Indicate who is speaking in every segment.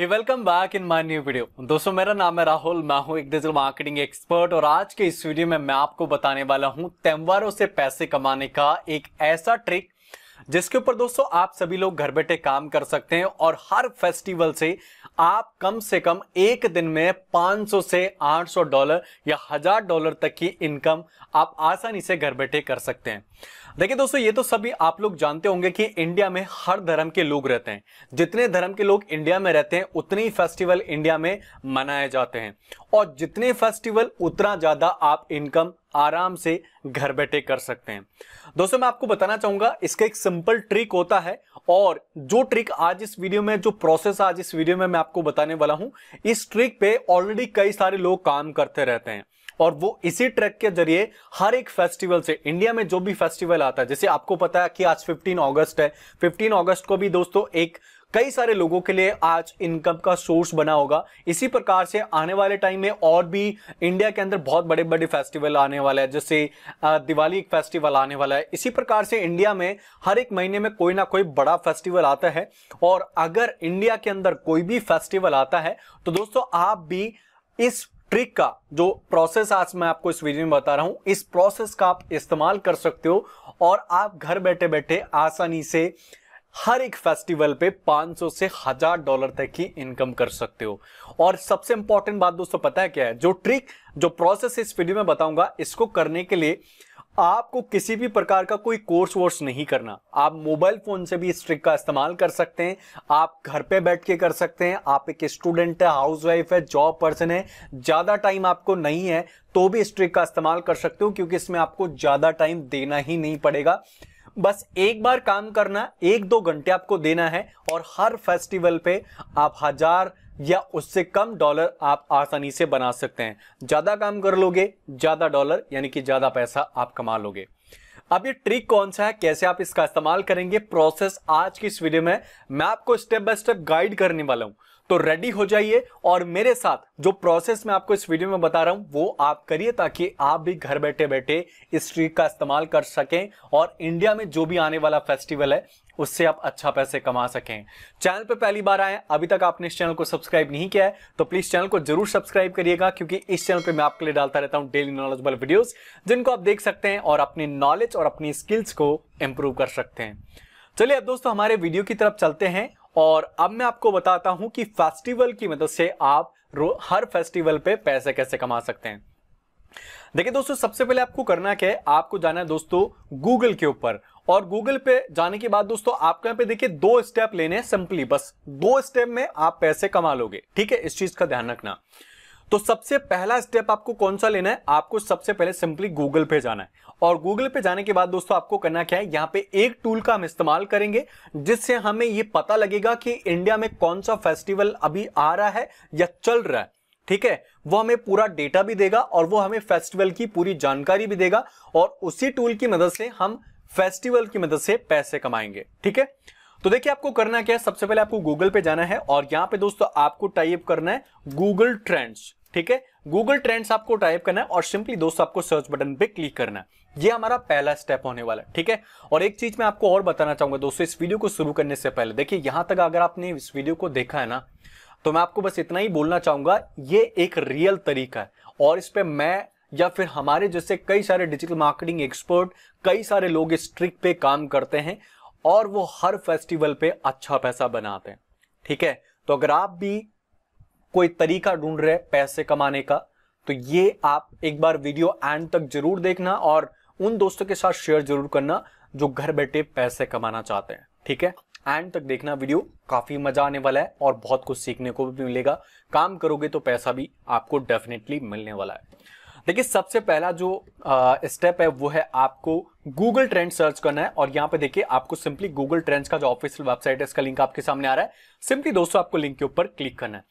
Speaker 1: welcome back in my new video दोस्तों मेरा नाम है राहुल मैं हूं एक डिजिटल मार्केटिंग एक्सपर्ट और आज के इस वीडियो में मैं आपको बताने वाला हूं त्यौहारों से पैसे कमाने का एक ऐसा ट्रिक जिसके ऊपर दोस्तों आप सभी लोग घर बैठे काम कर सकते हैं और हर फेस्टिवल से आप कम से कम एक दिन में 500 से 800 डॉलर या हजार डॉलर तक की इनकम आप आसानी से घर बैठे कर सकते हैं देखिए दोस्तों ये तो सभी आप लोग जानते होंगे कि इंडिया में हर धर्म के लोग रहते हैं जितने धर्म के लोग इंडिया में रहते हैं उतने ही फेस्टिवल इंडिया में मनाए जाते हैं और जितने फेस्टिवल उतना ज़्यादा आप इनकम आराम से घर बैठे कर सकते हैं दोस्तों मैं आपको बताना चाहूंगा इसका एक सिंपल ट्रिक होता है और जो ट्रिक आज इस वीडियो में जो प्रोसेस आज इस वीडियो में मैं आपको बताने वाला हूं इस ट्रिक पे ऑलरेडी कई सारे लोग काम करते रहते हैं और वो इसी ट्रैक के जरिए हर एक फेस्टिवल से इंडिया में जो भी फेस्टिवल आता है जैसे आपको पता है कि आज 15 अगस्त है 15 अगस्त को भी दोस्तों एक कई सारे लोगों के लिए आज इनकम का सोर्स बना होगा इसी प्रकार से आने वाले टाइम में और भी इंडिया के अंदर बहुत बड़े बड़े फेस्टिवल आने वाला है जैसे दिवाली एक फेस्टिवल आने वाला है इसी प्रकार से इंडिया में हर एक महीने में कोई ना कोई बड़ा फेस्टिवल आता है और अगर इंडिया के अंदर कोई भी फेस्टिवल आता है तो दोस्तों आप भी इस ट्रिक का जो प्रोसेस आज मैं आपको इस वीडियो में बता रहा हूं इस प्रोसेस का आप इस्तेमाल कर सकते हो और आप घर बैठे बैठे आसानी से हर एक फेस्टिवल पे 500 से हजार डॉलर तक की इनकम कर सकते हो और सबसे इंपॉर्टेंट बात दोस्तों पता है क्या है जो ट्रिक जो प्रोसेस इस वीडियो में बताऊंगा इसको करने के लिए आपको किसी भी प्रकार का कोई कोर्स वोर्स नहीं करना आप मोबाइल फ़ोन से भी इस ट्रिक का इस्तेमाल कर सकते हैं आप घर पे बैठ के कर सकते हैं आप एक स्टूडेंट है हाउस वाइफ है जॉब पर्सन है ज़्यादा टाइम आपको नहीं है तो भी इस ट्रिक का इस्तेमाल कर सकते हो क्योंकि इसमें आपको ज़्यादा टाइम देना ही नहीं पड़ेगा बस एक बार काम करना एक दो घंटे आपको देना है और हर फेस्टिवल पे आप हजार या उससे कम डॉलर आप आसानी से बना सकते हैं ज़्यादा काम कर लोगे ज़्यादा डॉलर यानी कि ज़्यादा पैसा आप कमा लोगे अब ये ट्रिक कौन सा है कैसे आप इसका इस्तेमाल करेंगे प्रोसेस आज की इस वीडियो में मैं आपको स्टेप बाय स्टेप गाइड करने वाला हूं तो रेडी हो जाइए और मेरे साथ जो प्रोसेस मैं आपको इस वीडियो में बता रहा हूं वो आप करिए ताकि आप भी घर बैठे बैठे इस ट्रिक का इस्तेमाल कर सकें और इंडिया में जो भी आने वाला फेस्टिवल है उससे आप अच्छा पैसे कमा सकें चैनल पर पहली बार आए अभी तक आपने इस चैनल को सब्सक्राइब नहीं किया है तो प्लीज चैनल को जरूर सब्सक्राइब करिएगा क्योंकि इस चैनल पर मैं आपके लिए डालता रहता हूं डेली नॉलेजबल वीडियोस जिनको आप देख सकते हैं और अपने नॉलेज और अपनी स्किल्स को इंप्रूव कर सकते हैं चलिए अब दोस्तों हमारे वीडियो की तरफ चलते हैं और अब मैं आपको बताता हूं कि फेस्टिवल की मदद मतलब से आप हर फेस्टिवल पे पैसे कैसे कमा सकते हैं देखिए दोस्तों सबसे पहले आपको करना क्या है आपको जाना है दोस्तों गूगल के ऊपर और गूगल पे जाने के बाद दोस्तों आपको यहाँ पे देखिए दो स्टेप लेने हैं सिंपली बस दो स्टेप में आप पैसे कमा लोगे ठीक है इस चीज का ध्यान रखना तो सबसे पहला स्टेप आपको कौन सा लेना है आपको सबसे पहले सिंपली गूगल पे जाना है और गूगल पे जाने के बाद दोस्तों आपको करना क्या है यहाँ पे एक टूल का हम इस्तेमाल करेंगे जिससे हमें ये पता लगेगा कि इंडिया में कौन सा फेस्टिवल अभी आ रहा है या चल रहा है ठीक है वो हमें पूरा डेटा भी देगा और वो हमें फेस्टिवल की पूरी जानकारी भी देगा और उसी टूल की मदद से हम फेस्टिवल की मदद से पैसे कमाएंगे ठीक है तो देखिए आपको करना क्या है सबसे पहले आपको गूगल पे जाना है और यहां पे दोस्तों आपको टाइप करना है गूगल ट्रेंड्स ठीक है गूगल ट्रेंड्स आपको टाइप करना है और सिंपली दोस्तों आपको सर्च बटन पे क्लिक करना है ये हमारा पहला स्टेप होने वाला है ठीक है और एक चीज मैं आपको और बताना चाहूंगा दोस्तों इस वीडियो को शुरू करने से पहले देखिए यहां तक अगर आपने इस वीडियो को देखा है ना तो मैं आपको बस इतना ही बोलना चाहूंगा ये एक रियल तरीका है और इस पर मैं या फिर हमारे जैसे कई सारे डिजिटल मार्केटिंग एक्सपर्ट कई सारे लोग इस ट्रिक पे काम करते हैं और वो हर फेस्टिवल पे अच्छा पैसा बनाते हैं ठीक है तो अगर आप भी कोई तरीका ढूंढ रहे पैसे कमाने का तो ये आप एक बार वीडियो एंड तक जरूर देखना और उन दोस्तों के साथ शेयर जरूर करना जो घर बैठे पैसे कमाना चाहते हैं ठीक है एंड तक देखना वीडियो काफ़ी मज़ा आने वाला है और बहुत कुछ सीखने को भी मिलेगा काम करोगे तो पैसा भी आपको डेफिनेटली मिलने वाला है देखिए सबसे पहला जो स्टेप है वो है आपको गूगल ट्रेंड सर्च करना है और यहाँ पे देखिए आपको सिंपली गूगल ट्रेंड्स का जो ऑफिशियल वेबसाइट है इसका लिंक आपके सामने आ रहा है सिंपली दोस्तों आपको लिंक के ऊपर क्लिक करना है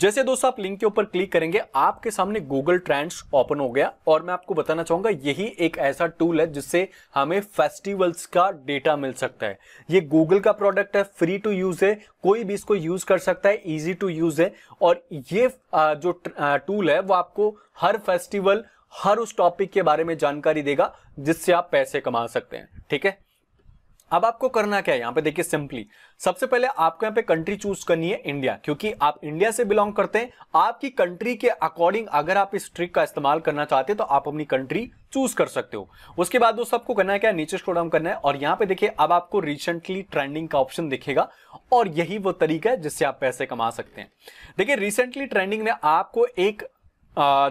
Speaker 1: जैसे दोस्तों आप लिंक के ऊपर क्लिक करेंगे आपके सामने गूगल ट्रेंड्स ओपन हो गया और मैं आपको बताना चाहूंगा यही एक ऐसा टूल है जिससे हमें फेस्टिवल्स का डेटा मिल सकता है ये गूगल का प्रोडक्ट है फ्री टू यूज है कोई भी इसको यूज कर सकता है इजी टू यूज है और ये जो टूल है वो आपको हर फेस्टिवल हर उस टॉपिक के बारे में जानकारी देगा जिससे आप पैसे कमा सकते हैं ठीक है अब आपको करना क्या है यहाँ पे देखिए सिंपली सबसे पहले आपको यहाँ पे कंट्री चूज करनी है इंडिया क्योंकि आप इंडिया से बिलोंग करते हैं आपकी कंट्री के अकॉर्डिंग अगर आप इस ट्रिक का इस्तेमाल करना चाहते हैं तो आप अपनी कंट्री चूज कर सकते हो उसके बाद दोस्तों आपको करना है क्या नीचे स्क्रॉल डाउन करना है और यहाँ पे देखिए अब आपको रिसेंटली ट्रेंडिंग का ऑप्शन दिखेगा और यही वो तरीका है जिससे आप पैसे कमा सकते हैं देखिए रिसेंटली ट्रेंडिंग में आपको एक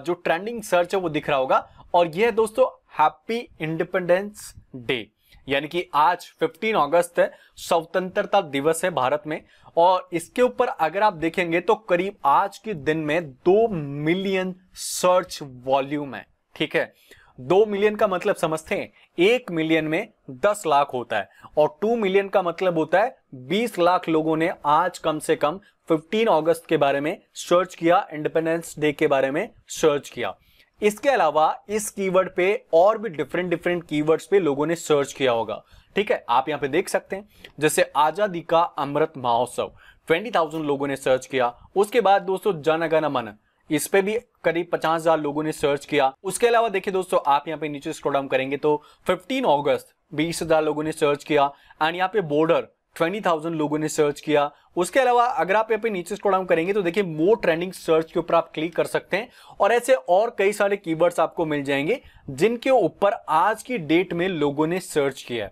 Speaker 1: जो ट्रेंडिंग सर्च है वो दिख रहा होगा और यह है दोस्तों हैप्पी इंडिपेंडेंस डे यानी कि आज 15 अगस्त है स्वतंत्रता दिवस है भारत में और इसके ऊपर अगर आप देखेंगे तो करीब आज के दिन में दो मिलियन सर्च वॉल्यूम है ठीक है दो मिलियन का मतलब समझते हैं एक मिलियन में दस लाख होता है और टू मिलियन का मतलब होता है बीस लाख लोगों ने आज कम से कम 15 अगस्त के बारे में सर्च किया इंडिपेंडेंस डे के बारे में सर्च किया इसके अलावा इस कीवर्ड पे और भी डिफरेंट डिफरेंट कीवर्ड्स पे लोगों ने सर्च किया होगा ठीक है आप यहाँ पे देख सकते हैं जैसे आजादी का अमृत महोत्सव 20,000 लोगों ने सर्च किया उसके बाद दोस्तों जनगण मन इस पे भी करीब 50,000 लोगों ने सर्च किया उसके अलावा देखिए दोस्तों आप यहाँ पे नीचे स्क्रॉल डाउन करेंगे तो ऑगस्ट बीस हजार लोगों ने सर्च किया एंड यहाँ पे बॉर्डर ट्वेंटी थाउजेंड लोगों ने सर्च किया उसके अलावा अगर आप यहाँ पे नीचे स्क्रॉल डाउन करेंगे तो देखिए मोर ट्रेंडिंग सर्च के ऊपर आप क्लिक कर सकते हैं और ऐसे और कई सारे कीवर्ड्स आपको मिल जाएंगे जिनके ऊपर आज की डेट में लोगों ने सर्च किया है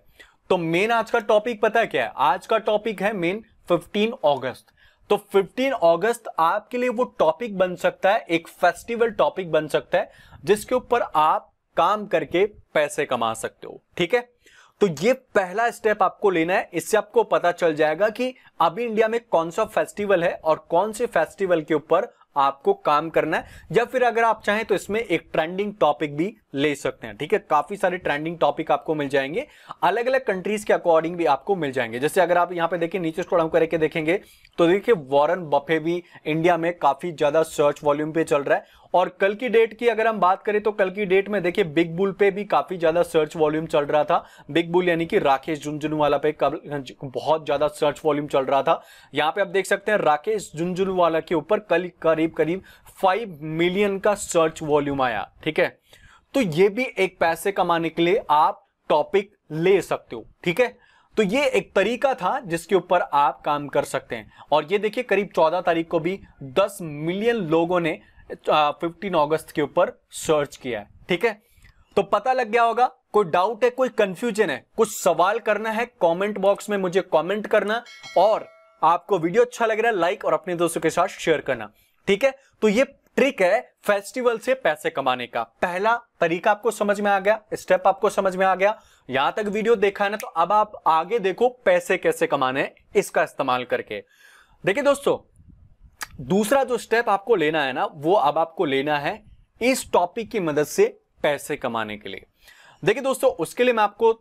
Speaker 1: तो मेन आज का टॉपिक पता है क्या है आज का टॉपिक है मेन फिफ्टीन ऑगस्ट तो 15 अगस्त आपके लिए वो टॉपिक बन सकता है एक फेस्टिवल टॉपिक बन सकता है जिसके ऊपर आप काम करके पैसे कमा सकते हो ठीक है तो ये पहला स्टेप आपको लेना है इससे आपको पता चल जाएगा कि अभी इंडिया में कौन सा फेस्टिवल है और कौन से फेस्टिवल के ऊपर आपको काम करना है या फिर अगर आप चाहें तो इसमें एक ट्रेंडिंग टॉपिक भी ले सकते हैं ठीक है काफी सारे ट्रेंडिंग टॉपिक आपको मिल जाएंगे अलग अलग कंट्रीज के अकॉर्डिंग भी आपको मिल जाएंगे जैसे अगर आप यहां पे देखिए नीचे स्क्रॉल करके देखेंगे तो देखिए वॉरन बफे भी इंडिया में काफी ज्यादा सर्च वॉल्यूम पे चल रहा है और कल की डेट की अगर हम बात करें तो कल की डेट में देखिए बिग बुल पे भी काफी ज्यादा सर्च वॉल्यूम चल रहा था बिग बुल यानी कि राकेश झुंझुनूवाला पे बहुत ज्यादा सर्च वॉल्यूम चल रहा था यहाँ पे आप देख सकते हैं राकेश झुंझुनूवाला के ऊपर कल करीब करीब फाइव मिलियन का सर्च वॉल्यूम आया ठीक है तो ये भी एक पैसे कमाने के लिए आप टॉपिक ले सकते हो ठीक है तो ये एक तरीका था जिसके ऊपर आप काम कर सकते हैं और ये देखिए करीब 14 तारीख को भी 10 मिलियन लोगों ने फिफ्टीन अगस्त के ऊपर सर्च किया है ठीक है तो पता लग गया होगा कोई डाउट है कोई कंफ्यूजन है कुछ सवाल करना है कमेंट बॉक्स में मुझे कमेंट करना और आपको वीडियो अच्छा लग रहा है लाइक और अपने दोस्तों के साथ शेयर करना ठीक है तो ये ट्रिक है फेस्टिवल से पैसे कमाने का पहला तरीका आपको समझ में आ गया स्टेप आपको समझ में आ गया यहां तक वीडियो देखा है ना तो अब आप आगे देखो पैसे कैसे कमाने इसका इस्तेमाल करके देखिए दोस्तों दूसरा जो स्टेप आपको लेना है ना वो अब आपको लेना है इस टॉपिक की मदद से पैसे कमाने के लिए देखिए दोस्तों उसके लिए मैं आपको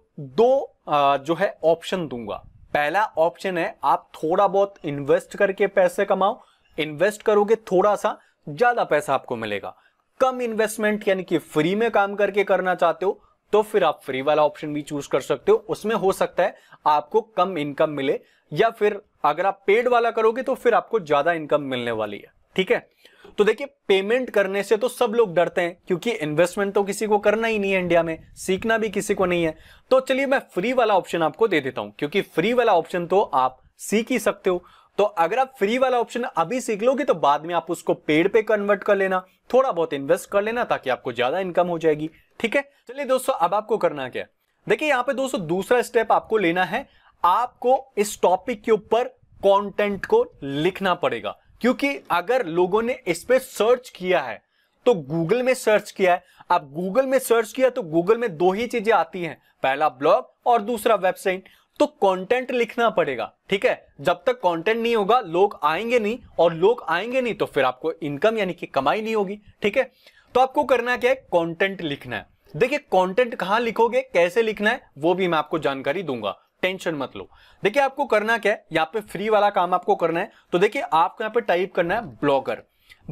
Speaker 1: दो जो है ऑप्शन दूंगा पहला ऑप्शन है आप थोड़ा बहुत इन्वेस्ट करके पैसे कमाओ इन्वेस्ट करोगे थोड़ा सा ज्यादा पैसा आपको मिलेगा कम इन्वेस्टमेंट यानी कि फ्री में काम करके करना चाहते हो तो फिर आप फ्री वाला ऑप्शन भी चूज कर सकते हो उसमें हो सकता है आपको कम इनकम मिले या फिर अगर आप पेड वाला करोगे तो फिर आपको ज्यादा इनकम मिलने वाली है ठीक है तो देखिए पेमेंट करने से तो सब लोग डरते हैं क्योंकि इन्वेस्टमेंट तो किसी को करना ही नहीं है इंडिया में सीखना भी किसी को नहीं है तो चलिए मैं फ्री वाला ऑप्शन आपको दे देता हूं क्योंकि फ्री वाला ऑप्शन तो आप सीख ही सकते हो तो अगर आप फ्री वाला ऑप्शन अभी सीख लोगे तो बाद में आप उसको पेड पे कन्वर्ट कर लेना थोड़ा बहुत इन्वेस्ट कर लेना ताकि आपको ज्यादा इनकम हो जाएगी ठीक है चलिए दोस्तों अब आपको करना क्या देखिए यहाँ पे दोस्तों दूसरा स्टेप आपको लेना है आपको इस टॉपिक के ऊपर कंटेंट को लिखना पड़ेगा क्योंकि अगर लोगों ने इस पर सर्च किया है तो गूगल में सर्च किया है आप गूगल में सर्च किया तो गूगल में दो ही चीजें आती हैं पहला ब्लॉग और दूसरा वेबसाइट तो कंटेंट लिखना पड़ेगा ठीक है जब तक कंटेंट नहीं होगा लोग आएंगे नहीं और लोग आएंगे नहीं तो फिर आपको इनकम यानी कि कमाई नहीं होगी ठीक है तो आपको करना क्या है कंटेंट लिखना है देखिए कंटेंट कहां लिखोगे कैसे लिखना है वो भी मैं आपको जानकारी दूंगा टेंशन मत लो देखिए आपको करना क्या है यहाँ पे फ्री वाला काम आपको करना है तो देखिए आपको यहाँ पे टाइप करना है ब्लॉगर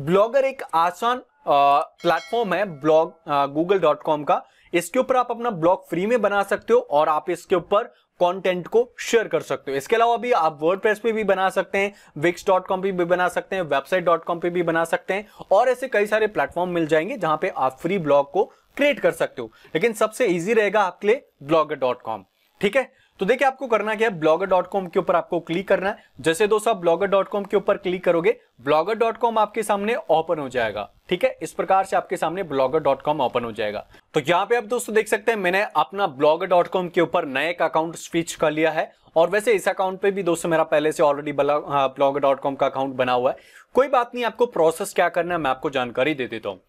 Speaker 1: ब्लॉगर एक आसान प्लेटफॉर्म है ब्लॉग गूगल डॉट कॉम का इसके ऊपर आप अपना ब्लॉग फ्री में बना सकते हो और आप इसके ऊपर कंटेंट को शेयर कर सकते हो इसके अलावा भी आप वर्ड प्रेस पे भी बना सकते हैं विक्स डॉट कॉम पे भी बना सकते हैं वेबसाइट डॉट कॉम पे भी बना सकते हैं और ऐसे कई सारे प्लेटफॉर्म मिल जाएंगे जहां पे आप फ्री ब्लॉग को क्रिएट कर सकते हो लेकिन सबसे ईजी रहेगा आपके लिए ब्लॉगर डॉट कॉम ठीक है तो देखिए आपको करना क्या है ब्लॉगर डॉट कॉम के ऊपर आपको क्लिक करना है जैसे दोस्तों आप ब्लॉगर डॉट कॉम के ऊपर क्लिक करोगे ब्लॉगर डॉट कॉम आपके सामने ओपन हो जाएगा ठीक है इस प्रकार से आपके सामने ब्लॉगर डॉट कॉम ओपन हो जाएगा तो यहाँ पे आप दोस्तों देख सकते हैं मैंने अपना ब्लॉगर डॉट कॉम के ऊपर नए एक अकाउंट स्विच कर लिया है और वैसे इस अकाउंट पे भी दोस्तों मेरा पहले से ऑलरेडी ब्लॉगर डॉट कॉम का अकाउंट बना हुआ है कोई बात नहीं आपको प्रोसेस क्या करना है मैं आपको जानकारी दे देता हूँ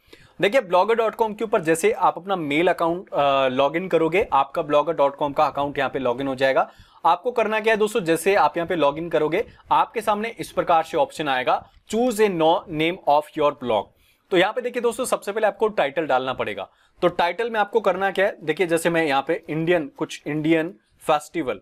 Speaker 1: देखिए ब्लॉगर डॉट कॉम के ऊपर जैसे आप अपना मेल अकाउंट लॉग इन करोगे आपका ब्लॉगर डॉट कॉम का अकाउंट यहाँ पे लॉग इन हो जाएगा आपको करना क्या है दोस्तों जैसे आप यहाँ पे लॉग इन करोगे आपके सामने इस प्रकार से ऑप्शन आएगा choose a no name of your blog तो यहाँ पे देखिए दोस्तों सबसे पहले आपको टाइटल डालना पड़ेगा तो टाइटल में आपको करना क्या है देखिए जैसे मैं यहाँ पे इंडियन कुछ इंडियन फेस्टिवल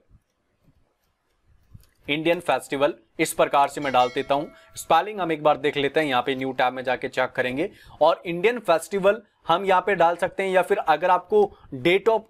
Speaker 1: इंडियन फेस्टिवल इस प्रकार से मैं डाल देता हूं स्पेलिंग हम एक बार देख लेते हैं यहाँ पे न्यू टैब में जाके चेक करेंगे और इंडियन फेस्टिवल हम यहाँ पे डाल सकते हैं या फिर अगर आपको डेट ऑफ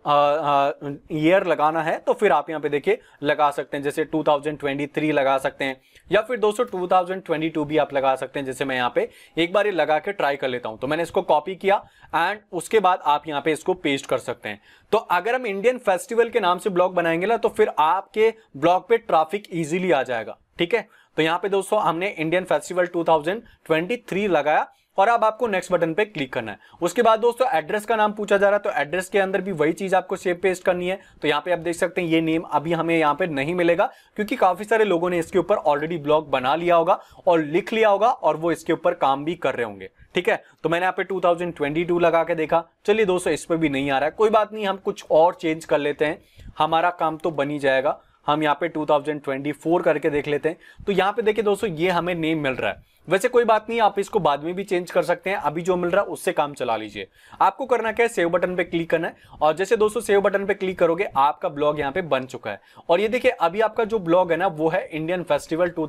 Speaker 1: ईयर लगाना है तो फिर आप यहाँ पे देखिए लगा सकते हैं जैसे 2023 लगा सकते हैं या फिर दोस्तों 2022 भी आप लगा सकते हैं जैसे मैं यहाँ पे एक बार ये लगा के ट्राई कर लेता हूँ तो मैंने इसको कॉपी किया एंड उसके बाद आप यहाँ पे इसको पेस्ट कर सकते हैं तो अगर हम इंडियन फेस्टिवल के नाम से ब्लॉग बनाएंगे ना तो फिर आपके ब्लॉग पे ट्राफिक ईजिली आ जाएगा ठीक है तो यहाँ पे दोस्तों हमने इंडियन फेस्टिवल 2023 लगाया और अब आपको नेक्स्ट बटन पे क्लिक करना है उसके बाद दोस्तों एड्रेस का नाम पूछा जा रहा है तो एड्रेस के अंदर भी वही चीज आपको सेव पेस्ट करनी है तो यहाँ पे आप देख सकते हैं ये नेम अभी हमें यहाँ पे नहीं मिलेगा क्योंकि काफी सारे लोगों ने इसके ऊपर ऑलरेडी ब्लॉग बना लिया होगा और लिख लिया होगा और वो इसके ऊपर काम भी कर रहे होंगे ठीक है तो मैंने यहाँ पे टू लगा के देखा चलिए दोस्तों इस पर भी नहीं आ रहा है कोई बात नहीं हम कुछ और चेंज कर लेते हैं हमारा काम तो बनी जाएगा हम यहाँ पे 2024 करके देख लेते हैं तो यहाँ पे देखिए दोस्तों ये हमें नेम मिल रहा है वैसे कोई बात नहीं आप इसको बाद में भी चेंज कर सकते हैं अभी जो मिल रहा है उससे काम चला लीजिए आपको करना क्या है सेव बटन पे क्लिक करना है और जैसे दोस्तों सेव बटन पे क्लिक करोगे आपका ब्लॉग यहाँ पे बन चुका है और ये देखिए अभी आपका जो ब्लॉग है ना वो है इंडियन फेस्टिवल टू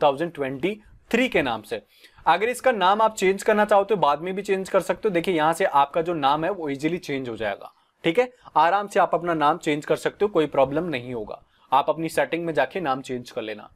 Speaker 1: के नाम से अगर इसका नाम आप चेंज करना चाहो तो बाद में भी चेंज कर सकते हो देखिए यहाँ से आपका जो नाम है वो इजिली चेंज हो जाएगा ठीक है आराम से आप अपना नाम चेंज कर सकते हो कोई प्रॉब्लम नहीं होगा आप अपनी सेटिंग में जाके नाम चेंज कर लेना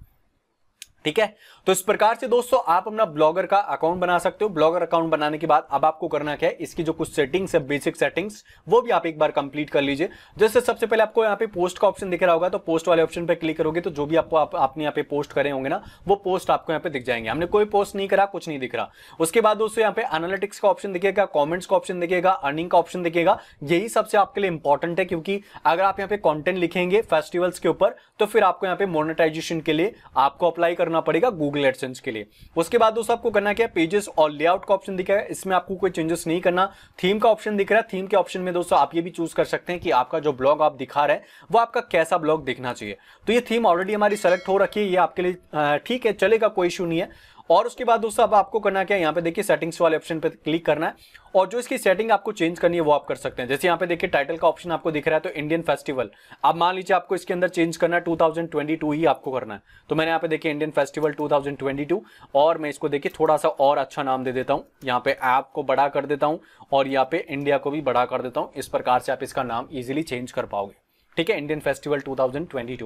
Speaker 1: ठीक है तो इस प्रकार से दोस्तों आप अपना ब्लॉगर का अकाउंट बना सकते हो ब्लॉगर अकाउंट बनाने के बाद अब आपको करना क्या है इसकी जो कुछ सेटिंग्स है बेसिक सेटिंग्स वो भी आप एक बार कंप्लीट कर लीजिए जैसे सबसे पहले आपको यहाँ पे पोस्ट का ऑप्शन दिख रहा होगा तो पोस्ट वाले ऑप्शन पर क्लिक करोगे तो जो भी आपको आप, आपने यहाँ पे पोस्ट करे होंगे ना वो पोस्ट आपको यहाँ पे दिख जाएंगे हमने कोई पोस्ट नहीं करा कुछ नहीं दिख रहा उसके बाद दोस्तों यहाँ पे एनालिटिक्स का ऑप्शन दिखेगा कॉमेंट्स का ऑप्शन दिखेगा अर्निंग का ऑप्शन दिखेगा यही सबसे आपके लिए इंपॉर्टेंट है क्योंकि अगर आप यहाँ पे कॉन्टेंट लिखेंगे फेस्टिवल्स के ऊपर तो फिर आपको यहाँ पे मोनिटाइजेशन के लिए आपको अप्लाई करना पड़ेगा गूगल एडसेंस के लिए उसके बाद दोस्तों आपको करना क्या पेजेस और लेआउट का ऑप्शन दिखेगा इसमें आपको कोई चेंजेस नहीं करना थीम का ऑप्शन दिख रहा है थीम के ऑप्शन में दोस्तों आप ये भी चूज कर सकते हैं कि आपका जो ब्लॉग आप दिखा रहे हैं वो आपका कैसा ब्लॉग दिखना चाहिए तो ये थीम ऑलरेडी हमारी सेलेक्ट हो रखी है ये आपके लिए ठीक है चलेगा कोई इशू नहीं है और उसके बाद दोस्तों अब आपको करना क्या यहाँ पे देखिए सेटिंग्स वाले ऑप्शन पे क्लिक करना है और जो इसकी सेटिंग आपको चेंज करनी है वो आप कर सकते हैं जैसे यहाँ पे देखिए टाइटल का ऑप्शन आपको दिख रहा है तो इंडियन फेस्टिवल आप मान लीजिए आपको इसके अंदर चेंज करना है टू ही आपको करना है तो मैंने यहाँ पे देखिए इंडियन फेस्टिवल टू और मैं इसको देखिए थोड़ा सा और अच्छा नाम दे देता हूँ यहाँ पे ऐप को बड़ा कर देता हूँ और यहाँ पे इंडिया को भी बड़ा कर देता हूँ इस प्रकार से आप इसका नाम ईजिली चेंज कर पाओगे ठीक है इंडियन फेस्टिवल 2022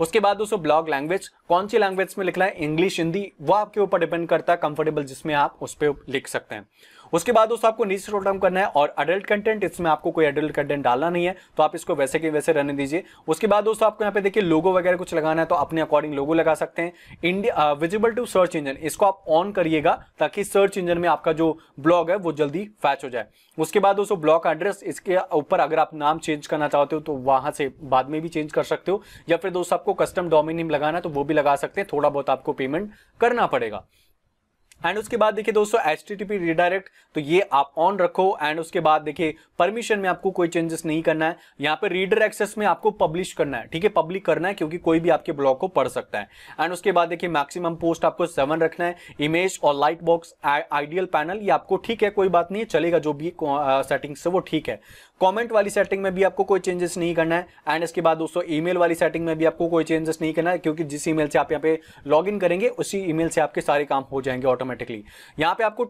Speaker 1: उसके बाद दोस्तों ब्लॉग लैंग्वेज कौन सी लैंग्वेज में लिखना है इंग्लिश हिंदी वो आपके ऊपर डिपेंड करता है कंफर्टेबल जिसमें आप उस पर लिख सकते हैं उसके बाद दोस्तों आपको नीचे स्क्रॉल डाउन करना है और अडल्ट कंटेंट इसमें आपको कोई अडल्ट कंटेंट डालना नहीं है तो आप इसको वैसे के वैसे रहने दीजिए उसके बाद दोस्तों आपको यहाँ पे देखिए लोगो वगैरह कुछ लगाना है तो अपने अकॉर्डिंग लोगो लगा सकते हैं India visible to search engine इसको आप ऑन करिएगा ताकि सर्च इंजन में आपका जो ब्लॉग है वो जल्दी फैच हो जाए उसके बाद दोस्तों ब्लॉग एड्रेस इसके ऊपर अगर आप नाम चेंज करना चाहते हो तो वहां से बाद में भी चेंज कर सकते हो या फिर दोस्तों आपको कस्टम डोमिनियम लगाना है तो वो भी लगा सकते हैं थोड़ा बहुत आपको पेमेंट करना पड़ेगा एंड उसके बाद देखिए दोस्तों एच टी रिडायरेक्ट तो ये आप ऑन रखो एंड उसके बाद देखिए परमिशन में आपको कोई चेंजेस नहीं करना है यहाँ पे रीडर एक्सेस में आपको पब्लिश करना है ठीक है पब्लिक करना है क्योंकि कोई भी आपके ब्लॉग को पढ़ सकता है एंड उसके बाद देखिए मैक्सिमम पोस्ट आपको सेवन रखना है इमेज और लाइट बॉक्स आइडियल पैनल ये आपको ठीक है कोई बात नहीं है चलेगा जो भी सेटिंग्स है वो ठीक है कमेंट वाली सेटिंग में भी आपको कोई चेंजेस नहीं करना है एंड इसके बाद दोस्तों ईमेल वाली सेटिंग में भी आपको कोई चेंजेस नहीं करना है क्योंकि जिस ईमेल से आप यहाँ पे लॉग करेंगे उसी ईमेल से आपके सारे काम हो जाएंगे ऑटोमेटिक ऑटोमेटिकली यहाँ पे आपको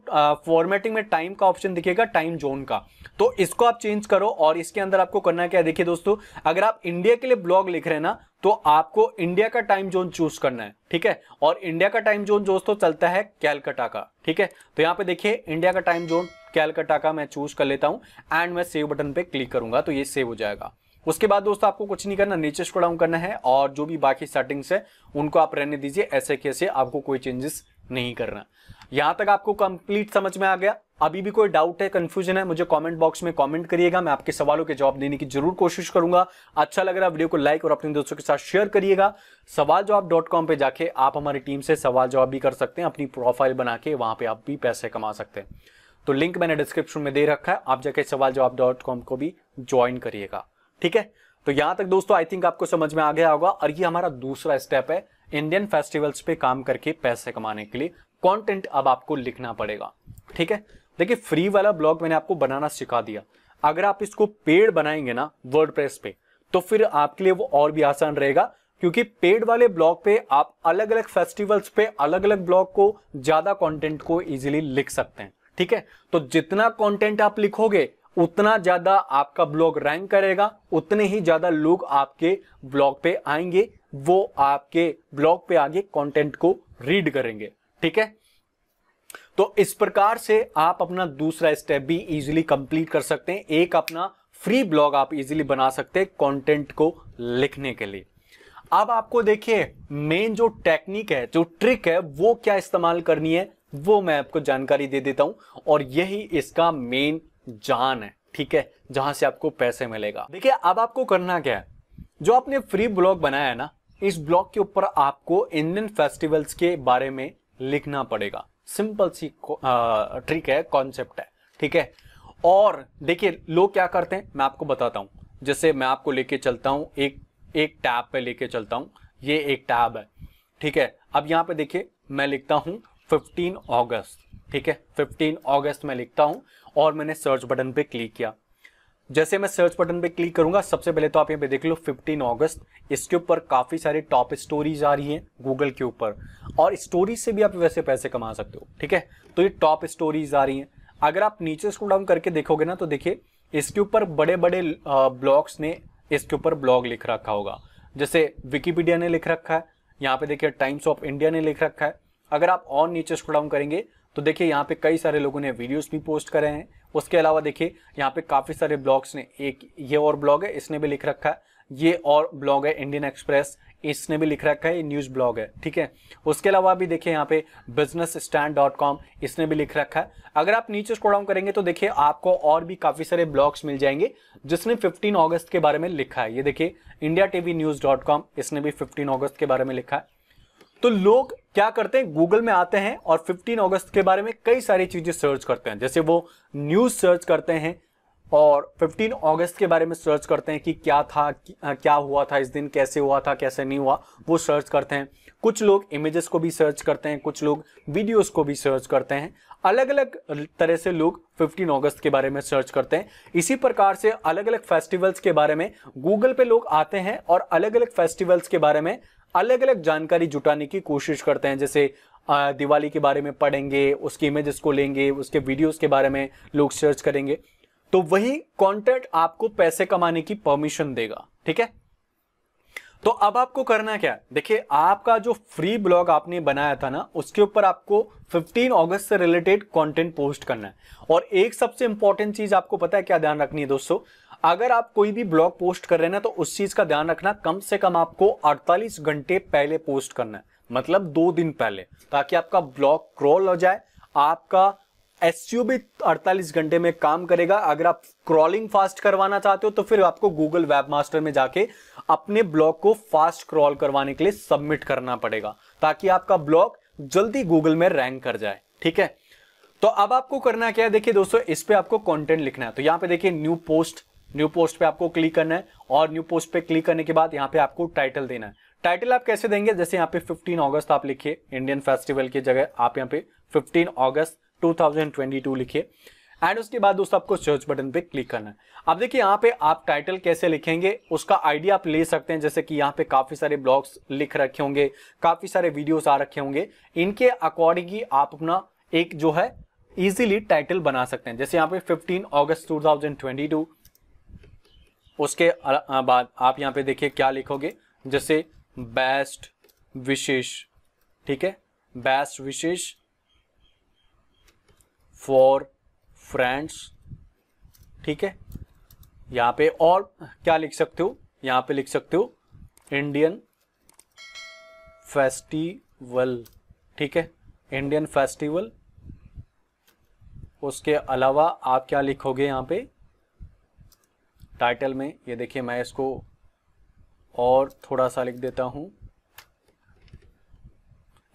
Speaker 1: फॉर्मेटिंग uh, में टाइम का ऑप्शन दिखेगा टाइम जोन का तो इसको आप चेंज करो और इसके अंदर आपको करना क्या देखिए दोस्तों अगर आप इंडिया के लिए ब्लॉग लिख रहे हैं ना तो आपको इंडिया का टाइम जोन चूज करना है ठीक है और इंडिया का टाइम जोन दोस्तों चलता है कैलकटा का ठीक है तो यहाँ पे देखिए इंडिया का टाइम जोन कैलकटा का मैं चूज कर लेता हूँ एंड मैं सेव बटन पे क्लिक करूंगा तो ये सेव हो जाएगा उसके बाद दोस्तों आपको कुछ नहीं करना नीचे स्क्रॉल डाउन करना है और जो भी बाकी सेटिंग्स है उनको आप रहने दीजिए ऐसे कैसे आपको कोई चेंजेस नहीं करना यहां तक आपको कंप्लीट समझ में आ गया अभी भी कोई डाउट है कंफ्यूजन है मुझे कमेंट बॉक्स में कमेंट करिएगा मैं आपके सवालों के जवाब देने की जरूर कोशिश करूंगा अच्छा लग रहा है वीडियो को लाइक और अपने दोस्तों के साथ शेयर करिएगा सवाल जवाब डॉट कॉम पर जाके आप हमारी टीम से सवाल जवाब भी कर सकते हैं अपनी प्रोफाइल बना के वहां पर आप भी पैसे कमा सकते हैं तो लिंक मैंने डिस्क्रिप्शन में दे रखा है आप जाके सवाल जवाब डॉट कॉम को भी ज्वाइन करिएगा ठीक है तो यहां तक दोस्तों आई थिंक आपको समझ में आ गया होगा और ये हमारा दूसरा स्टेप है इंडियन फेस्टिवल्स पे काम करके पैसे कमाने के लिए कंटेंट अब आपको लिखना पड़ेगा ठीक है देखिए फ्री वाला ब्लॉग मैंने आपको बनाना सिखा दिया अगर आप इसको पेड बनाएंगे ना वर्ड पे तो फिर आपके लिए वो और भी आसान रहेगा क्योंकि पेड वाले ब्लॉग पे आप अलग अलग फेस्टिवल्स पे अलग अलग ब्लॉग को ज्यादा कंटेंट को इजीली लिख सकते हैं ठीक है तो जितना कंटेंट आप लिखोगे उतना ज्यादा आपका ब्लॉग रैंक करेगा उतने ही ज्यादा लोग आपके ब्लॉग पे आएंगे वो आपके ब्लॉग पे आगे कंटेंट को रीड करेंगे ठीक है तो इस प्रकार से आप अपना दूसरा स्टेप भी इजीली कंप्लीट कर सकते हैं एक अपना फ्री ब्लॉग आप इजीली बना सकते हैं कंटेंट को लिखने के लिए अब आपको देखिए मेन जो टेक्निक है जो ट्रिक है वो क्या इस्तेमाल करनी है वो मैं आपको जानकारी दे देता हूं और यही इसका मेन जान है ठीक है जहां से आपको पैसे मिलेगा देखिए अब आपको करना क्या है जो आपने फ्री ब्लॉग बनाया है ना इस ब्लॉग के ऊपर आपको इंडियन फेस्टिवल्स के बारे में लिखना पड़ेगा सिंपल सी ट्रिक है कॉन्सेप्ट है ठीक है और देखिए लोग क्या करते हैं मैं आपको बताता हूँ जैसे मैं आपको लेके चलता हूँ एक एक टैब पे लेके चलता हूँ ये एक टैब है ठीक है अब यहाँ पे देखिए मैं लिखता हूँ 15 अगस्त ठीक है 15 अगस्त मैं लिखता हूँ और मैंने सर्च बटन पे क्लिक किया जैसे मैं सर्च बटन पे क्लिक करूंगा सबसे पहले तो आप यहाँ पे देख लो 15 अगस्त इसके ऊपर काफी सारी टॉप स्टोरीज आ रही हैं गूगल के ऊपर और स्टोरीज से भी आप वैसे पैसे कमा सकते हो ठीक है तो ये टॉप स्टोरीज आ रही हैं अगर आप नीचे स्क्रोल डाउन करके देखोगे ना तो देखिए इसके ऊपर बड़े बड़े ब्लॉग्स ने इसके ऊपर ब्लॉग लिख रखा होगा जैसे विकीपीडिया ने लिख रखा है यहाँ पे देखिए टाइम्स ऑफ इंडिया ने लिख रखा है अगर आप और नीचे स्क्रोल डाउन करेंगे तो देखिए यहाँ पे कई सारे लोगों ने वीडियोस भी पोस्ट करे हैं उसके अलावा देखिए यहाँ पे काफ़ी सारे ब्लॉग्स ने एक ये और ब्लॉग है इसने भी लिख रखा है ये और ब्लॉग है इंडियन एक्सप्रेस इसने भी लिख रखा है ये न्यूज़ ब्लॉग है ठीक है उसके अलावा भी देखिए यहाँ पे बिजनेस स्टैंड डॉट कॉम इसने भी लिख रखा है अगर आप नीचे स्क्रोल डाउन करेंगे तो देखिए आपको और भी काफ़ी सारे ब्लॉग्स मिल जाएंगे जिसने 15 अगस्त के बारे में लिखा है ये देखिए India TV news dot com इसने भी 15 अगस्त के बारे में लिखा है तो लोग क्या करते हैं गूगल में आते हैं और 15 अगस्त के बारे में कई सारी चीजें सर्च करते हैं जैसे वो न्यूज सर्च करते हैं और 15 अगस्त के बारे में सर्च करते हैं कि क्या था क्या हुआ था इस दिन कैसे हुआ था कैसे नहीं हुआ वो सर्च करते हैं कुछ लोग इमेजेस को भी सर्च करते हैं कुछ लोग वीडियोस को भी सर्च करते हैं अलग अलग तरह से लोग 15 अगस्त के बारे में सर्च करते हैं इसी प्रकार से अलग अलग फेस्टिवल्स के बारे में गूगल पे लोग आते हैं और अलग अलग फेस्टिवल्स के बारे में अलग अलग जानकारी जुटाने की कोशिश करते हैं जैसे दिवाली के बारे में पढ़ेंगे उसकी इमेजेस को लेंगे उसके वीडियोस के बारे में लोग सर्च करेंगे तो वही कंटेंट आपको पैसे कमाने की परमिशन देगा ठीक है तो अब आपको करना क्या देखिए आपका जो फ्री ब्लॉग आपने बनाया था ना उसके ऊपर आपको 15 अगस्त से रिलेटेड कंटेंट पोस्ट करना है और एक सबसे इंपॉर्टेंट चीज आपको पता है क्या ध्यान रखनी है दोस्तों अगर आप कोई भी ब्लॉग पोस्ट कर रहे हैं ना तो उस चीज का ध्यान रखना कम से कम आपको 48 घंटे पहले पोस्ट करना है मतलब दो दिन पहले ताकि आपका ब्लॉग क्रॉल हो जाए आपका एस भी 48 घंटे में काम करेगा अगर आप क्रॉलिंग फास्ट करवाना चाहते हो तो फिर आपको गूगल वेब मास्टर में जाके अपने ब्लॉग को फास्ट क्रॉल करवाने के लिए सबमिट करना पड़ेगा ताकि आपका ब्लॉग जल्दी गूगल में रैंक कर जाए ठीक है तो अब आपको करना क्या है देखिए दोस्तों इस पे आपको कंटेंट लिखना है तो यहाँ पे देखिए न्यू पोस्ट न्यू पोस्ट पे आपको क्लिक करना है और न्यू पोस्ट पे क्लिक करने के बाद यहाँ पे आपको टाइटल देना है टाइटल आप कैसे देंगे जैसे यहाँ पे 15 अगस्त आप लिखिए इंडियन फेस्टिवल की जगह आप यहाँ पे 15 अगस्त 2022 लिखिए एंड उसके बाद दोस्तों आपको सर्च बटन पे क्लिक करना है अब देखिए यहाँ पे आप टाइटल कैसे लिखेंगे उसका आइडिया आप ले सकते हैं जैसे कि यहाँ पे काफ़ी सारे ब्लॉग्स लिख रखे होंगे काफ़ी सारे वीडियोस आ रखे होंगे इनके अकॉर्डिंग ही आप अपना एक जो है इजीली टाइटल बना सकते हैं जैसे यहाँ पे 15 अगस्त 2022 उसके बाद आप यहाँ पे देखिए क्या लिखोगे जैसे बेस्ट विशेष ठीक है बेस्ट विशेष फॉर फ्रेंड्स ठीक है यहाँ पे और क्या लिख सकते हो यहाँ पे लिख सकते हो इंडियन फेस्टिवल ठीक है इंडियन फेस्टिवल उसके अलावा आप क्या लिखोगे यहाँ पे टाइटल में ये देखिए मैं इसको और थोड़ा सा लिख देता हूँ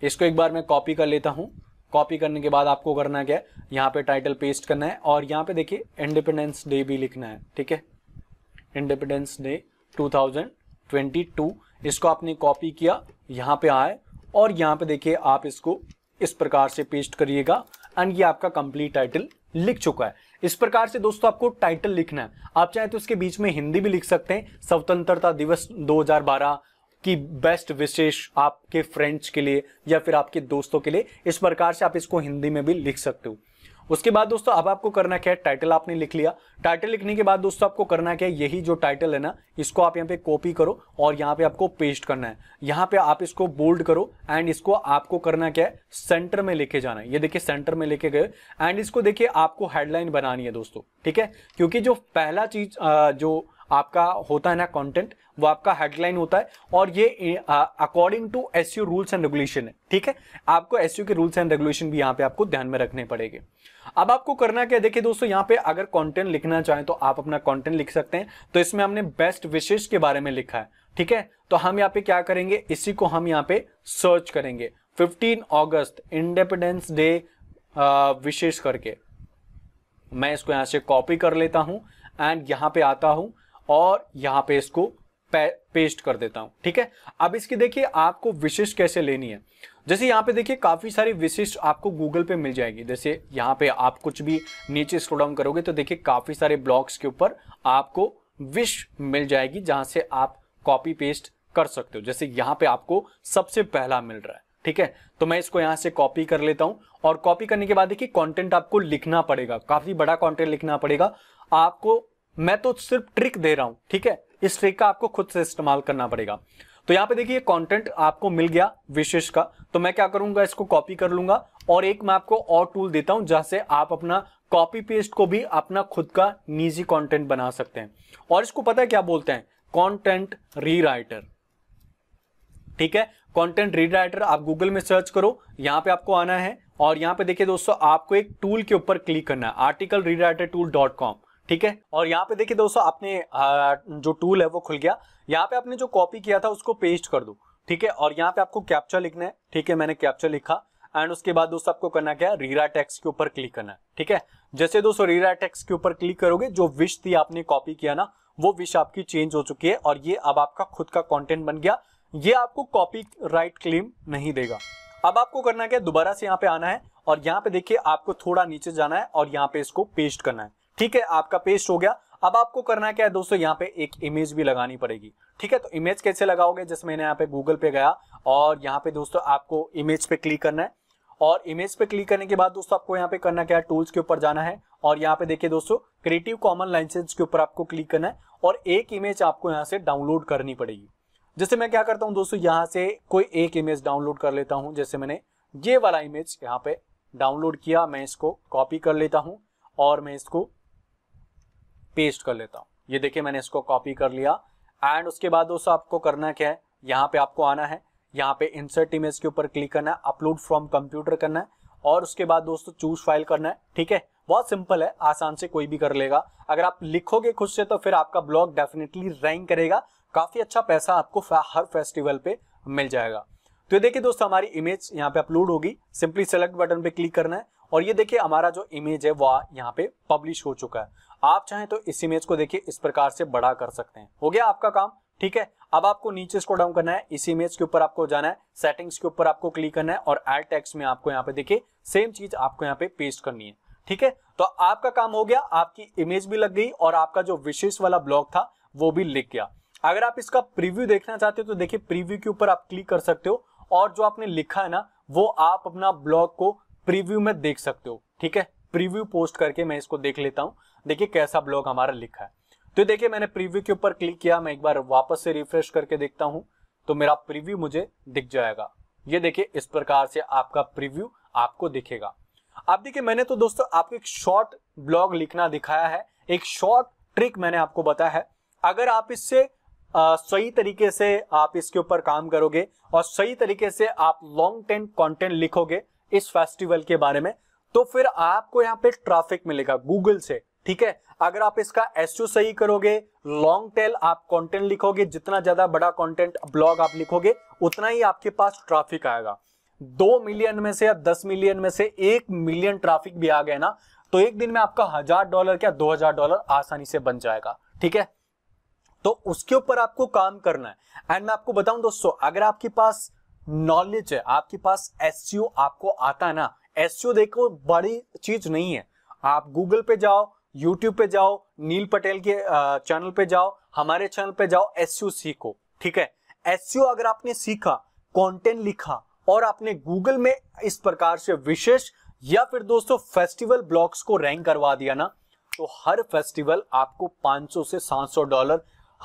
Speaker 1: इसको एक बार मैं कॉपी कर लेता हूँ कॉपी करने के बाद आपको करना क्या है यहाँ पे टाइटल पेस्ट करना है और यहाँ पे देखिए इंडिपेंडेंस डे भी लिखना है ठीक है इंडिपेंडेंस डे 2022 इसको आपने कॉपी किया यहाँ पे आए और यहाँ पे देखिए आप इसको इस प्रकार से पेस्ट करिएगा एंड ये आपका कंप्लीट टाइटल लिख चुका है इस प्रकार से दोस्तों आपको टाइटल लिखना है आप चाहे तो इसके बीच में हिंदी भी लिख सकते हैं स्वतंत्रता दिवस 2012 की बेस्ट विशेष आपके फ्रेंड्स के लिए या फिर आपके दोस्तों के लिए इस प्रकार से आप इसको हिंदी में भी लिख सकते हो उसके बाद दोस्तों अब आपको करना क्या है टाइटल आपने लिख लिया टाइटल लिखने के बाद दोस्तों आपको करना क्या है यही जो टाइटल है ना इसको आप यहाँ पे कॉपी करो और यहाँ पे आपको पेस्ट करना है यहाँ पे आप इसको बोल्ड करो एंड इसको आपको करना क्या है सेंटर में लेके जाना है ये देखिए सेंटर में लेके गए एंड इसको देखिए आपको हेडलाइन बनानी है दोस्तों ठीक है क्योंकि जो पहला चीज जो आपका होता है ना कॉन्टेंट वो आपका हेडलाइन होता है और ये according to S rules and regulation है ठीक है आपको एस के रूल्स एंड रेगुलेशन भी यहाँ पे आपको ध्यान में रखने पड़ेंगे अब आपको करना क्या देखिए दोस्तों यहाँ पे अगर कॉन्टेंट लिखना चाहें तो आप अपना कॉन्टेंट लिख सकते हैं तो इसमें हमने बेस्ट विशेष के बारे में लिखा है ठीक है तो हम यहाँ पे क्या करेंगे इसी को हम यहाँ पे सर्च करेंगे 15 अगस्त इंडिपेंडेंस डे विशेष करके मैं इसको यहां से कॉपी कर लेता हूं एंड यहां पे आता हूं और यहां पे इसको पेस्ट कर देता हूं ठीक है अब इसकी देखिए आपको विशिष्ट कैसे लेनी है जैसे यहाँ पे देखिए काफ़ी सारी विशिष्ट आपको गूगल पे मिल जाएगी जैसे यहाँ पे आप कुछ भी नीचे स्क्रोल डाउन करोगे तो देखिए काफ़ी सारे ब्लॉग्स के ऊपर आपको विश मिल जाएगी जहाँ से आप कॉपी पेस्ट कर सकते हो जैसे यहाँ पे आपको सबसे पहला मिल रहा है ठीक है तो मैं इसको यहाँ से कॉपी कर लेता हूँ और कॉपी करने के बाद देखिए कॉन्टेंट आपको लिखना पड़ेगा काफ़ी बड़ा कॉन्टेंट लिखना पड़ेगा आपको मैं तो सिर्फ ट्रिक दे रहा हूँ ठीक है इस ट्रिक का आपको खुद से इस्तेमाल करना पड़ेगा तो यहाँ पे देखिए कंटेंट आपको मिल गया विशेष का तो मैं क्या करूंगा इसको कॉपी कर लूंगा और एक मैं आपको और टूल देता हूं जहां से आप अपना कॉपी पेस्ट को भी अपना खुद का निजी कंटेंट बना सकते हैं और इसको पता है क्या बोलते हैं कंटेंट रीराइटर ठीक है कंटेंट रीराइटर आप गूगल में सर्च करो यहां पर आपको आना है और यहां पर देखिए दोस्तों आपको एक टूल के ऊपर क्लिक करना है article rewriter tool dot com ठीक है और यहाँ पे देखिए दोस्तों आपने जो टूल है वो खुल गया यहाँ पे आपने जो कॉपी किया था उसको पेस्ट कर दो ठीक है और यहाँ पे आपको कैप्चा लिखना है ठीक है मैंने कैप्चा लिखा एंड उसके बाद दोस्तों आपको करना क्या रीरा टेक्स के ऊपर क्लिक करना है ठीक है जैसे दोस्तों रीरा टेक्स के ऊपर क्लिक करोगे जो विश थी आपने कॉपी किया ना वो विश आपकी चेंज हो चुकी है और ये अब आपका खुद का कंटेंट बन गया ये आपको कॉपी राइट क्लेम नहीं देगा अब आपको करना क्या दोबारा से यहाँ पे आना है और यहाँ पे देखिए आपको थोड़ा नीचे जाना है और यहाँ पे इसको पेस्ट करना है ठीक है आपका पेस्ट हो गया अब आपको करना क्या है दोस्तों यहाँ पे एक इमेज भी लगानी पड़ेगी ठीक है तो इमेज कैसे लगाओगे जैसे मैंने यहाँ पे गूगल पे गया और यहाँ पे दोस्तों आपको इमेज पे क्लिक करना है और इमेज पे क्लिक करने के बाद दोस्तों आपको यहाँ पे करना क्या है टूल्स के ऊपर जाना है और यहाँ पे देखिए दोस्तों क्रिएटिव कॉमन लाइसेंस के ऊपर आपको क्लिक करना है और एक इमेज आपको यहाँ से डाउनलोड करनी पड़ेगी जैसे मैं क्या करता हूँ दोस्तों यहाँ से कोई एक इमेज डाउनलोड कर लेता हूँ जैसे मैंने ये वाला इमेज यहाँ पे डाउनलोड किया मैं इसको कॉपी कर लेता हूँ और मैं इसको पेस्ट कर लेता हूँ ये देखिए मैंने इसको कॉपी कर लिया एंड उसके बाद दोस्तों आपको करना क्या है यहाँ पे आपको आना है यहाँ पे इंसर्ट इमेज के ऊपर क्लिक करना है अपलोड फ्रॉम कंप्यूटर करना है और उसके बाद दोस्तों चूज फाइल करना है ठीक है बहुत सिंपल है आसान से कोई भी कर लेगा अगर आप लिखोगे खुद से तो फिर आपका ब्लॉग डेफिनेटली रैंक करेगा काफी अच्छा पैसा आपको हर फेस्टिवल पे मिल जाएगा तो ये देखिए दोस्तों हमारी इमेज यहाँ पे अपलोड होगी सिंपली सेलेक्ट बटन पे क्लिक करना है और ये देखिए हमारा जो इमेज है वह यहाँ पे पब्लिश हो चुका है आप चाहें तो इस इमेज को देखिए इस प्रकार से बड़ा कर सकते हैं हो गया आपका काम ठीक है अब आपको नीचे इसको डाउन करना है इस इमेज के ऊपर आपको जाना है सेटिंग्स के ऊपर आपको क्लिक करना है और एड टेक्स में आपको यहाँ पे देखिए सेम चीज आपको यहाँ पे पेस्ट करनी है ठीक है तो आपका काम हो गया आपकी इमेज भी लग गई और आपका जो विशेष वाला ब्लॉग था वो भी लिख गया अगर आप इसका प्रीव्यू देखना चाहते हो तो देखिए प्रीव्यू के ऊपर आप क्लिक कर सकते हो और जो आपने लिखा है ना वो आप अपना ब्लॉग को प्रीव्यू में देख सकते हो ठीक है प्रीव्यू पोस्ट करके मैं इसको देख लेता हूँ देखिए कैसा ब्लॉग हमारा लिखा है तो देखिए मैंने प्रीव्यू के ऊपर क्लिक किया मैं एक बार वापस से रिफ्रेश करके देखता हूँ तो मेरा प्रीव्यू मुझे दिख जाएगा ये देखिए इस प्रकार से आपका प्रीव्यू आपको दिखेगा आप देखिए मैंने तो दोस्तों आपको एक शॉर्ट ब्लॉग लिखना दिखाया है एक शॉर्ट ट्रिक मैंने आपको बताया है अगर आप इससे सही तरीके से आप इसके ऊपर काम करोगे और सही तरीके से आप लॉन्ग टर्म कॉन्टेंट लिखोगे इस फेस्टिवल के बारे में तो फिर आपको यहाँ पे ट्रैफिक मिलेगा गूगल से ठीक है अगर आप इसका एस सही करोगे लॉन्ग टेल आप कंटेंट लिखोगे जितना ज्यादा बड़ा कंटेंट ब्लॉग आप लिखोगे उतना ही आपके पास ट्रैफिक आएगा दो मिलियन में से या दस मिलियन में से एक मिलियन ट्रैफिक भी आ गए ना तो एक दिन में आपका हजार डॉलर क्या दो हजार डॉलर आसानी से बन जाएगा ठीक है तो उसके ऊपर आपको काम करना है एंड मैं आपको बताऊं दोस्तों अगर आपके पास नॉलेज है आपके पास एस आपको आता है ना एस देखो बड़ी चीज नहीं है आप गूगल पे जाओ यूट्यूब पे जाओ नील पटेल के चैनल पे जाओ हमारे चैनल पे जाओ एस सीखो ठीक है एस अगर आपने सीखा कंटेंट लिखा और आपने गूगल में इस प्रकार से विशेष या फिर दोस्तों फेस्टिवल ब्लॉग्स को रैंक करवा दिया ना तो हर फेस्टिवल आपको 500 से 700 डॉलर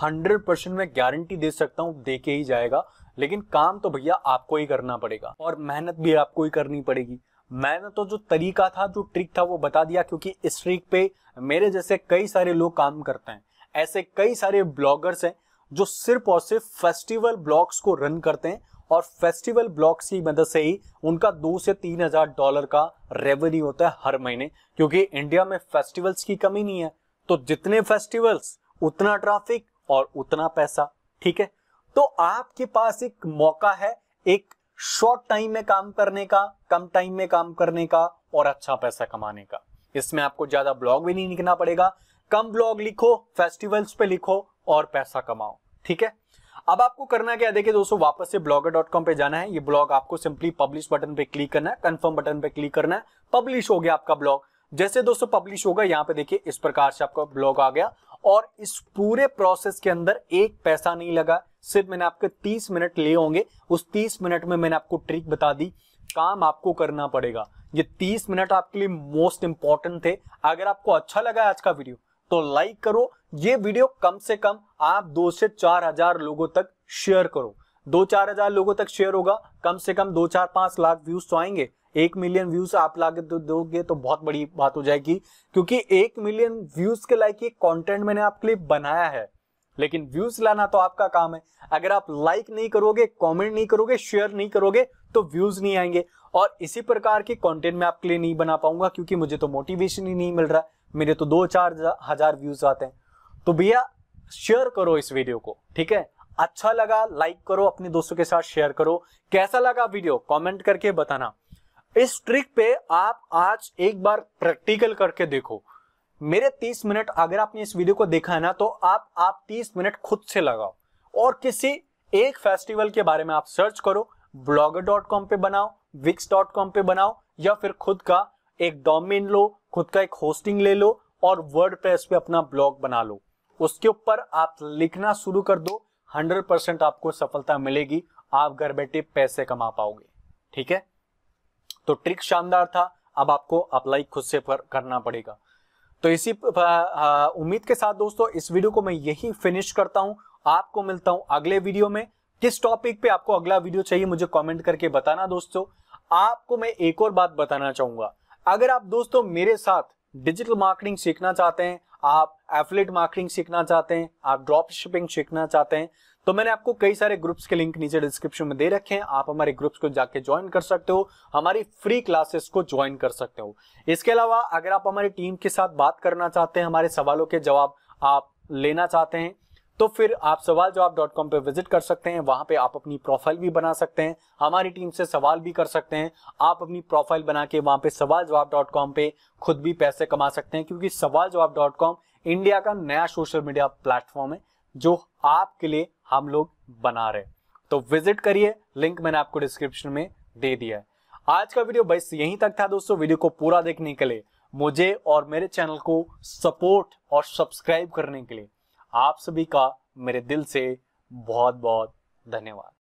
Speaker 1: 100 परसेंट मैं गारंटी दे सकता हूँ दे के ही जाएगा लेकिन काम तो भैया आपको ही करना पड़ेगा और मेहनत भी आपको ही करनी पड़ेगी मैंने तो जो तरीका था जो ट्रिक था वो बता दिया क्योंकि इस ट्रिक पे मेरे जैसे कई सारे लोग काम करते हैं ऐसे कई सारे ब्लॉगर्स हैं जो सिर्फ और सिर्फ फेस्टिवल ब्लॉग्स को रन करते हैं और फेस्टिवल ब्लॉग्स की मदद से ही उनका दो से तीन हजार डॉलर का रेवेन्यू होता है हर महीने क्योंकि इंडिया में फेस्टिवल्स की कमी नहीं है तो जितने फेस्टिवल्स उतना ट्रैफिक और उतना पैसा ठीक है तो आपके पास एक मौका है एक शॉर्ट टाइम में काम करने का कम टाइम में काम करने का और अच्छा पैसा कमाने का इसमें आपको ज्यादा ब्लॉग भी नहीं लिखना पड़ेगा कम ब्लॉग लिखो फेस्टिवल्स पे लिखो और पैसा कमाओ ठीक है अब आपको करना क्या देखिए दोस्तों वापस से ब्लॉगर डॉट कॉम पे जाना है ये ब्लॉग आपको सिंपली पब्लिश बटन पे क्लिक करना है कंफर्म बटन पे क्लिक करना है पब्लिश हो गया आपका ब्लॉग जैसे दोस्तों पब्लिश होगा यहाँ पे देखिए इस प्रकार से आपका ब्लॉग आ गया और इस पूरे प्रोसेस के अंदर एक पैसा नहीं लगा सिर्फ मैंने आपके 30 मिनट लिए होंगे उस 30 मिनट में मैंने आपको ट्रिक बता दी काम आपको करना पड़ेगा ये 30 मिनट आपके लिए मोस्ट इंपॉर्टेंट थे अगर आपको अच्छा लगा आज का वीडियो तो लाइक करो ये वीडियो कम से कम आप दो से चार हजार लोगों तक शेयर करो दो चार हजार लोगों तक शेयर होगा कम से कम दो चार पांच लाख व्यूज तो आएंगे एक मिलियन व्यूज आप लागे दोगे तो बहुत बड़ी बात हो जाएगी क्योंकि एक मिलियन व्यूज के लाइक ये कंटेंट मैंने आपके लिए बनाया है लेकिन व्यूज लाना तो आपका काम है अगर आप लाइक नहीं करोगे कमेंट नहीं करोगे शेयर नहीं करोगे तो व्यूज नहीं आएंगे और इसी प्रकार के कंटेंट मैं आपके लिए नहीं बना पाऊंगा क्योंकि मुझे तो मोटिवेशन ही नहीं मिल रहा मेरे तो दो चार हजार व्यूज आते हैं तो भैया शेयर करो इस वीडियो को ठीक है अच्छा लगा लाइक करो अपने दोस्तों के साथ शेयर करो कैसा लगा वीडियो कमेंट करके बताना इस ट्रिक पे आप आज एक बार प्रैक्टिकल करके देखो मेरे 30 मिनट अगर आपने इस वीडियो को देखा है ना तो आप आप 30 मिनट खुद से लगाओ और किसी एक फेस्टिवल के बारे में आप सर्च करो ब्लॉगर डॉट कॉम पे बनाओ विक्स डॉट कॉम पे बनाओ या फिर खुद का एक डोमेन लो खुद का एक होस्टिंग ले लो और वर्ड पे अपना ब्लॉग बना लो उसके ऊपर आप लिखना शुरू कर दो 100% आपको सफलता मिलेगी आप घर बैठे पैसे कमा पाओगे ठीक है तो ट्रिक शानदार था अब आपको अप्लाई खुद से करना पड़ेगा तो इसी उम्मीद के साथ दोस्तों इस वीडियो को मैं यही फिनिश करता हूं आपको मिलता हूं अगले वीडियो में किस टॉपिक पे आपको अगला वीडियो चाहिए मुझे कमेंट करके बताना दोस्तों आपको मैं एक और बात बताना चाहूंगा अगर आप दोस्तों मेरे साथ डिजिटल मार्केटिंग सीखना चाहते हैं आप एफलेट मार्केटिंग सीखना चाहते हैं आप ड्रॉप शिपिंग सीखना चाहते हैं तो मैंने आपको कई सारे ग्रुप्स के लिंक नीचे डिस्क्रिप्शन में दे रखे हैं आप हमारे ग्रुप्स को जाके ज्वाइन कर सकते हो हमारी फ्री क्लासेस को ज्वाइन कर सकते हो इसके अलावा अगर आप हमारी टीम के साथ बात करना चाहते हैं हमारे सवालों के जवाब आप लेना चाहते हैं तो फिर आप सवाल जवाब डॉट कॉम पर विजिट कर सकते हैं वहां पे आप अपनी प्रोफाइल भी बना सकते हैं हमारी टीम से सवाल भी कर सकते हैं आप अपनी प्रोफाइल बना के वहां पे सवाल जवाब डॉट कॉम पे खुद भी पैसे कमा सकते हैं क्योंकि सवाल जवाब डॉट कॉम इंडिया का नया सोशल मीडिया प्लेटफॉर्म है जो आपके लिए हम लोग बना रहे तो विजिट करिए लिंक मैंने आपको डिस्क्रिप्शन में दे दिया है आज का वीडियो बस यहीं तक था दोस्तों वीडियो को पूरा देखने के लिए मुझे और मेरे चैनल को सपोर्ट और सब्सक्राइब करने के लिए आप सभी का मेरे दिल से बहुत बहुत धन्यवाद